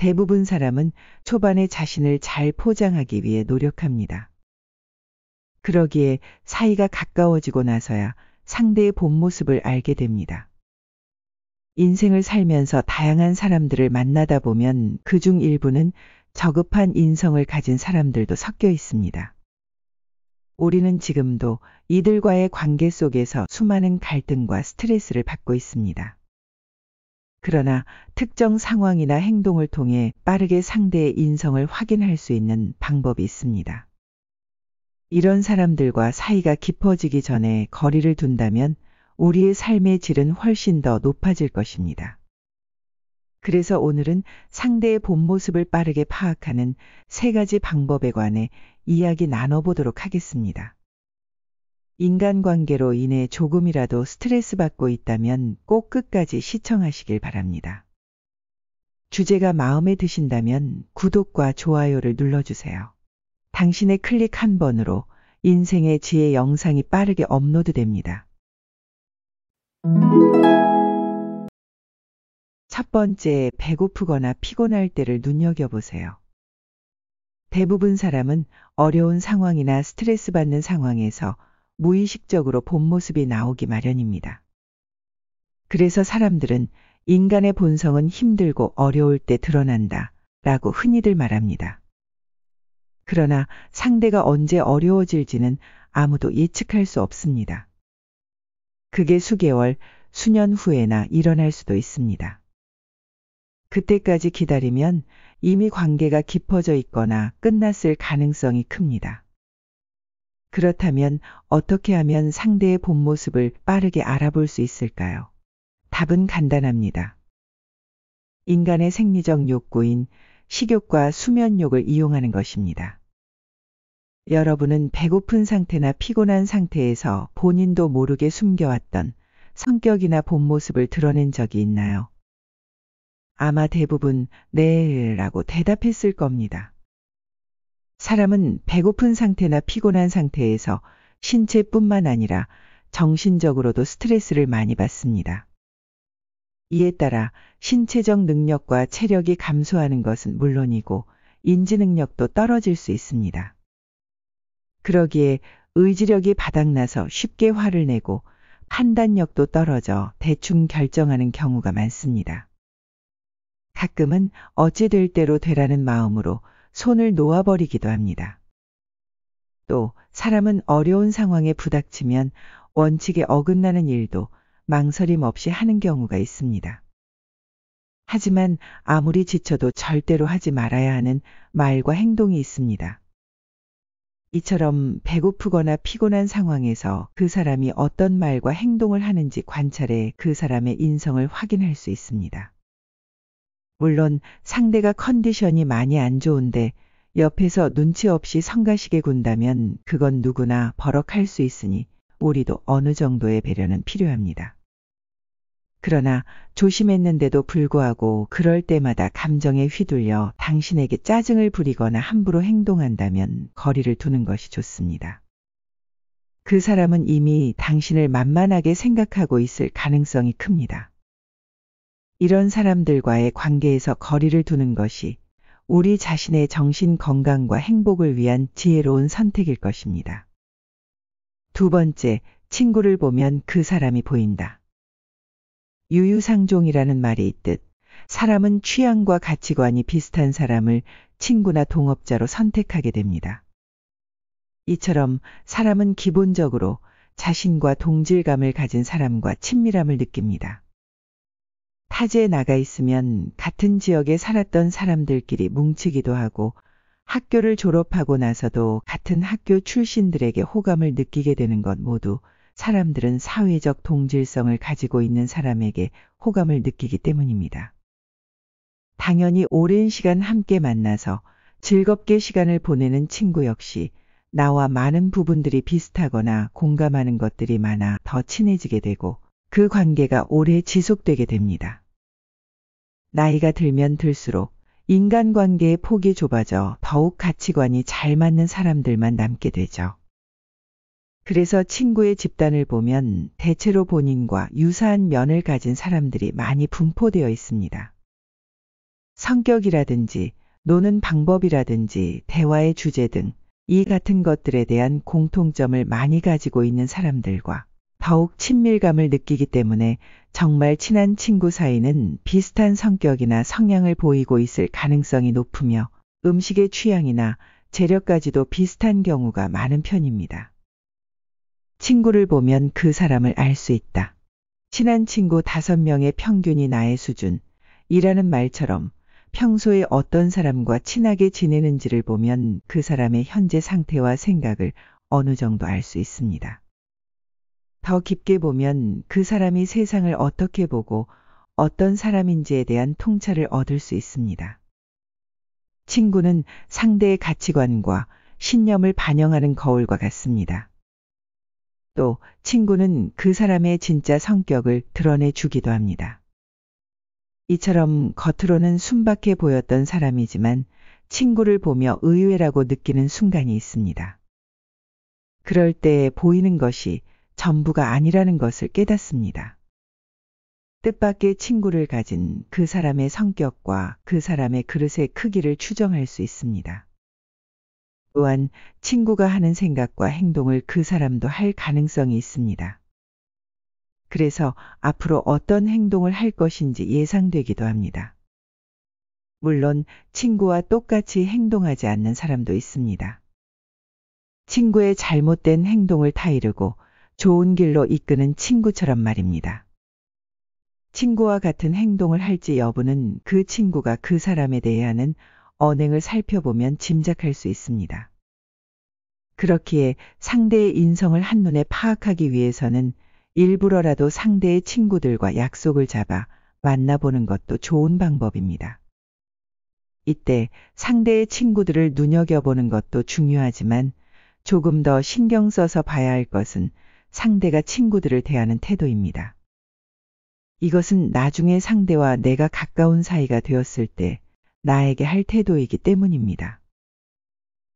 대부분 사람은 초반에 자신을 잘 포장하기 위해 노력합니다. 그러기에 사이가 가까워지고 나서야 상대의 본 모습을 알게 됩니다. 인생을 살면서 다양한 사람들을 만나다 보면 그 중 일부는 저급한 인성을 가진 사람들도 섞여 있습니다. 우리는 지금도 이들과의 관계 속에서 수많은 갈등과 스트레스를 받고 있습니다. 그러나 특정 상황이나 행동을 통해 빠르게 상대의 인성을 확인할 수 있는 방법이 있습니다. 이런 사람들과 사이가 깊어지기 전에 거리를 둔다면 우리의 삶의 질은 훨씬 더 높아질 것입니다. 그래서 오늘은 상대의 본 모습을 빠르게 파악하는 세 가지 방법에 관해 이야기 나눠보도록 하겠습니다. 인간관계로 인해 조금이라도 스트레스 받고 있다면 꼭 끝까지 시청하시길 바랍니다. 주제가 마음에 드신다면 구독과 좋아요를 눌러주세요. 당신의 클릭 한 번으로 인생의 지혜 영상이 빠르게 업로드됩니다. 첫 번째, 배고프거나 피곤할 때를 눈여겨보세요. 대부분 사람은 어려운 상황이나 스트레스 받는 상황에서 무의식적으로 본 모습이 나오기 마련입니다. 그래서 사람들은 인간의 본성은 힘들고 어려울 때 드러난다 라고 흔히들 말합니다. 그러나 상대가 언제 어려워질지는 아무도 예측할 수 없습니다. 그게 수개월, 수년 후에나 일어날 수도 있습니다. 그때까지 기다리면 이미 관계가 깊어져 있거나 끝났을 가능성이 큽니다. 그렇다면 어떻게 하면 상대의 본 모습을 빠르게 알아볼 수 있을까요? 답은 간단합니다. 인간의 생리적 욕구인 식욕과 수면욕을 이용하는 것입니다. 여러분은 배고픈 상태나 피곤한 상태에서 본인도 모르게 숨겨왔던 성격이나 본 모습을 드러낸 적이 있나요? 아마 대부분 네 라고 대답했을 겁니다. 사람은 배고픈 상태나 피곤한 상태에서 신체뿐만 아니라 정신적으로도 스트레스를 많이 받습니다. 이에 따라 신체적 능력과 체력이 감소하는 것은 물론이고 인지 능력도 떨어질 수 있습니다. 그러기에 의지력이 바닥나서 쉽게 화를 내고 판단력도 떨어져 대충 결정하는 경우가 많습니다. 가끔은 어찌 될 대로 되라는 마음으로 손을 놓아버리기도 합니다. 또 사람은 어려운 상황에 부닥치면 원칙에 어긋나는 일도 망설임 없이 하는 경우가 있습니다. 하지만 아무리 지쳐도 절대로 하지 말아야 하는 말과 행동이 있습니다. 이처럼 배고프거나 피곤한 상황에서 그 사람이 어떤 말과 행동을 하는지 관찰해 그 사람의 인성을 확인할 수 있습니다. 물론 상대가 컨디션이 많이 안 좋은데 옆에서 눈치 없이 성가시게 군다면 그건 누구나 버럭할 수 있으니 우리도 어느 정도의 배려는 필요합니다. 그러나 조심했는데도 불구하고 그럴 때마다 감정에 휘둘려 당신에게 짜증을 부리거나 함부로 행동한다면 거리를 두는 것이 좋습니다. 그 사람은 이미 당신을 만만하게 생각하고 있을 가능성이 큽니다. 이런 사람들과의 관계에서 거리를 두는 것이 우리 자신의 정신 건강과 행복을 위한 지혜로운 선택일 것입니다. 두 번째, 친구를 보면 그 사람이 보인다. 유유상종이라는 말이 있듯 사람은 취향과 가치관이 비슷한 사람을 친구나 동업자로 선택하게 됩니다. 이처럼 사람은 기본적으로 자신과 동질감을 가진 사람과 친밀함을 느낍니다. 화재에 나가 있으면 같은 지역에 살았던 사람들끼리 뭉치기도 하고 학교를 졸업하고 나서도 같은 학교 출신들에게 호감을 느끼게 되는 것 모두 사람들은 사회적 동질성을 가지고 있는 사람에게 호감을 느끼기 때문입니다. 당연히 오랜 시간 함께 만나서 즐겁게 시간을 보내는 친구 역시 나와 많은 부분들이 비슷하거나 공감하는 것들이 많아 더 친해지게 되고 그 관계가 오래 지속되게 됩니다. 나이가 들면 들수록 인간관계의 폭이 좁아져 더욱 가치관이 잘 맞는 사람들만 남게 되죠. 그래서 친구의 집단을 보면 대체로 본인과 유사한 면을 가진 사람들이 많이 분포되어 있습니다. 성격이라든지 노는 방법이라든지 대화의 주제 등 이 같은 것들에 대한 공통점을 많이 가지고 있는 사람들과 더욱 친밀감을 느끼기 때문에 정말 친한 친구 사이는 비슷한 성격이나 성향을 보이고 있을 가능성이 높으며 음식의 취향이나 재력까지도 비슷한 경우가 많은 편입니다. 친구를 보면 그 사람을 알 수 있다. 친한 친구 5명의 평균이 나의 수준, 이라는 말처럼 평소에 어떤 사람과 친하게 지내는지를 보면 그 사람의 현재 상태와 생각을 어느 정도 알 수 있습니다. 더 깊게 보면 그 사람이 세상을 어떻게 보고 어떤 사람인지에 대한 통찰을 얻을 수 있습니다. 친구는 상대의 가치관과 신념을 반영하는 거울과 같습니다. 또 친구는 그 사람의 진짜 성격을 드러내 주기도 합니다. 이처럼 겉으로는 순박해 보였던 사람이지만 친구를 보며 의외라고 느끼는 순간이 있습니다. 그럴 때 보이는 것이 전부가 아니라는 것을 깨닫습니다. 뜻밖의 친구를 가진 그 사람의 성격과 그 사람의 그릇의 크기를 추정할 수 있습니다. 또한 친구가 하는 생각과 행동을 그 사람도 할 가능성이 있습니다. 그래서 앞으로 어떤 행동을 할 것인지 예상되기도 합니다. 물론 친구와 똑같이 행동하지 않는 사람도 있습니다. 친구의 잘못된 행동을 타이르고 좋은 길로 이끄는 친구처럼 말입니다. 친구와 같은 행동을 할지 여부는 그 친구가 그 사람에 대해 하는 언행을 살펴보면 짐작할 수 있습니다. 그렇기에 상대의 인성을 한눈에 파악하기 위해서는 일부러라도 상대의 친구들과 약속을 잡아 만나보는 것도 좋은 방법입니다. 이때 상대의 친구들을 눈여겨보는 것도 중요하지만 조금 더 신경 써서 봐야 할 것은 상대가 친구들을 대하는 태도입니다. 이것은 나중에 상대와 내가 가까운 사이가 되었을 때 나에게 할 태도이기 때문입니다.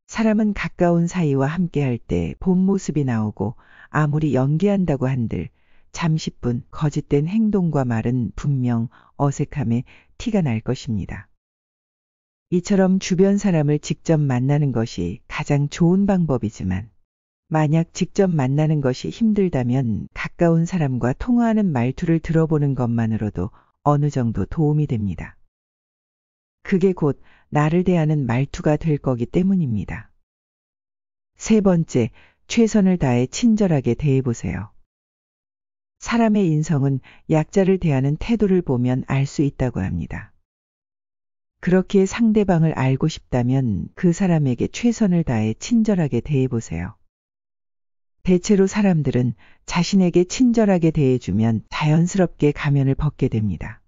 사람은 가까운 사이와 함께할 때 본 모습이 나오고 아무리 연기한다고 한들 잠시뿐 거짓된 행동과 말은 분명 어색함에 티가 날 것입니다. 이처럼 주변 사람을 직접 만나는 것이 가장 좋은 방법이지만 만약 직접 만나는 것이 힘들다면 가까운 사람과 통화하는 말투를 들어보는 것만으로도 어느 정도 도움이 됩니다. 그게 곧 나를 대하는 말투가 될 거기 때문입니다. 세 번째, 최선을 다해 친절하게 대해보세요. 사람의 인성은 약자를 대하는 태도를 보면 알 수 있다고 합니다. 그렇게 상대방을 알고 싶다면 그 사람에게 최선을 다해 친절하게 대해보세요. 대체로 사람들은 자신에게 친절하게 대해주면 자연스럽게 가면을 벗게 됩니다.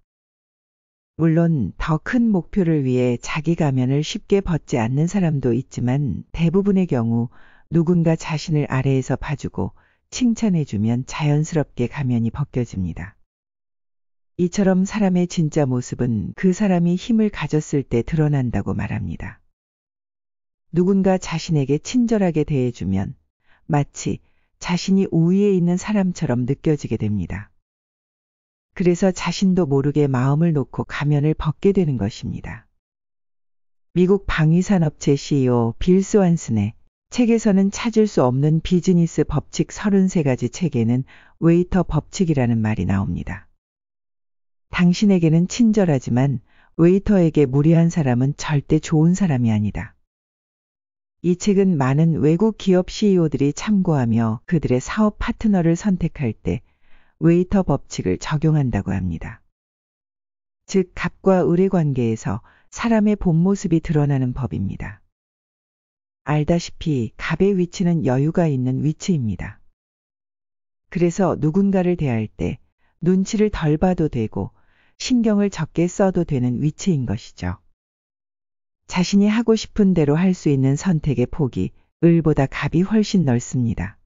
물론 더 큰 목표를 위해 자기 가면을 쉽게 벗지 않는 사람도 있지만 대부분의 경우 누군가 자신을 아래에서 봐주고 칭찬해주면 자연스럽게 가면이 벗겨집니다. 이처럼 사람의 진짜 모습은 그 사람이 힘을 가졌을 때 드러난다고 말합니다. 누군가 자신에게 친절하게 대해주면 마치 자신이 우위에 있는 사람처럼 느껴지게 됩니다. 그래서 자신도 모르게 마음을 놓고 가면을 벗게 되는 것입니다. 미국 방위산업체 CEO 빌 스완슨의 책에서는 찾을 수 없는 비즈니스 법칙 33가지 책에는 웨이터 법칙이라는 말이 나옵니다. 당신에게는 친절하지만 웨이터에게 무리한 사람은 절대 좋은 사람이 아니다. 이 책은 많은 외국 기업 CEO들이 참고하며 그들의 사업 파트너를 선택할 때 웨이터 법칙을 적용한다고 합니다. 즉, 값과 의뢰 관계에서 사람의 본 모습이 드러나는 법입니다. 알다시피 갑의 위치는 여유가 있는 위치입니다. 그래서 누군가를 대할 때 눈치를 덜 봐도 되고 신경을 적게 써도 되는 위치인 것이죠. 자신이 하고 싶은 대로 할 수 있는 선택의 폭이 을보다 갑이 훨씬 넓습니다.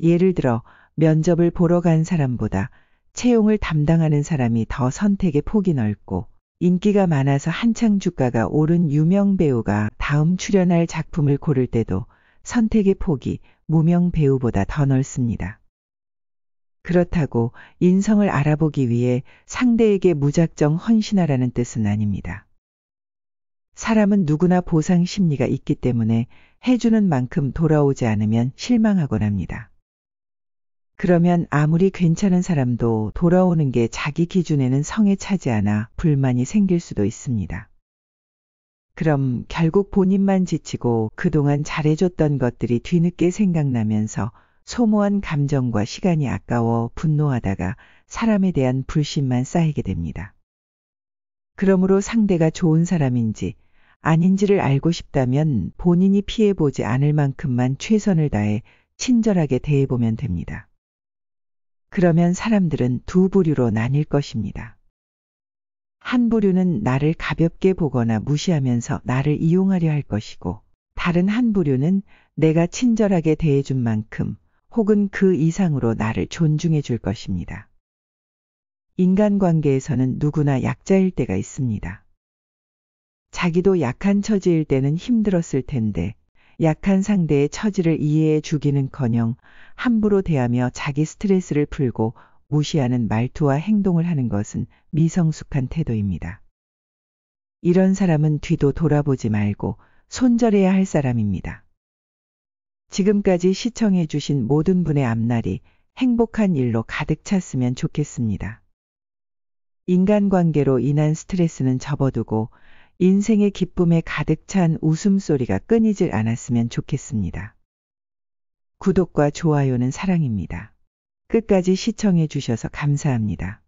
예를 들어 면접을 보러 간 사람보다 채용을 담당하는 사람이 더 선택의 폭이 넓고 인기가 많아서 한창 주가가 오른 유명 배우가 다음 출연할 작품을 고를 때도 선택의 폭이 무명 배우보다 더 넓습니다. 그렇다고 인성을 알아보기 위해 상대에게 무작정 헌신하라는 뜻은 아닙니다. 사람은 누구나 보상 심리가 있기 때문에 해주는 만큼 돌아오지 않으면 실망하곤 합니다. 그러면 아무리 괜찮은 사람도 돌아오는 게 자기 기준에는 성에 차지 않아 불만이 생길 수도 있습니다. 그럼 결국 본인만 지치고 그동안 잘해줬던 것들이 뒤늦게 생각나면서 소모한 감정과 시간이 아까워 분노하다가 사람에 대한 불신만 쌓이게 됩니다. 그러므로 상대가 좋은 사람인지 아닌지를 알고 싶다면 본인이 피해보지 않을 만큼만 최선을 다해 친절하게 대해보면 됩니다. 그러면 사람들은 두 부류로 나뉠 것입니다. 한 부류는 나를 가볍게 보거나 무시하면서 나를 이용하려 할 것이고, 다른 한 부류는 내가 친절하게 대해준 만큼 혹은 그 이상으로 나를 존중해 줄 것입니다. 인간관계에서는 누구나 약자일 때가 있습니다. 자기도 약한 처지일 때는 힘들었을 텐데 약한 상대의 처지를 이해해 주기는커녕 함부로 대하며 자기 스트레스를 풀고 무시하는 말투와 행동을 하는 것은 미성숙한 태도입니다. 이런 사람은 뒤도 돌아보지 말고 손절해야 할 사람입니다. 지금까지 시청해 주신 모든 분의 앞날이 행복한 일로 가득 찼으면 좋겠습니다. 인간관계로 인한 스트레스는 접어두고 인생의 기쁨에 가득 찬 웃음소리가 끊이질 않았으면 좋겠습니다. 구독과 좋아요는 사랑입니다. 끝까지 시청해 주셔서 감사합니다.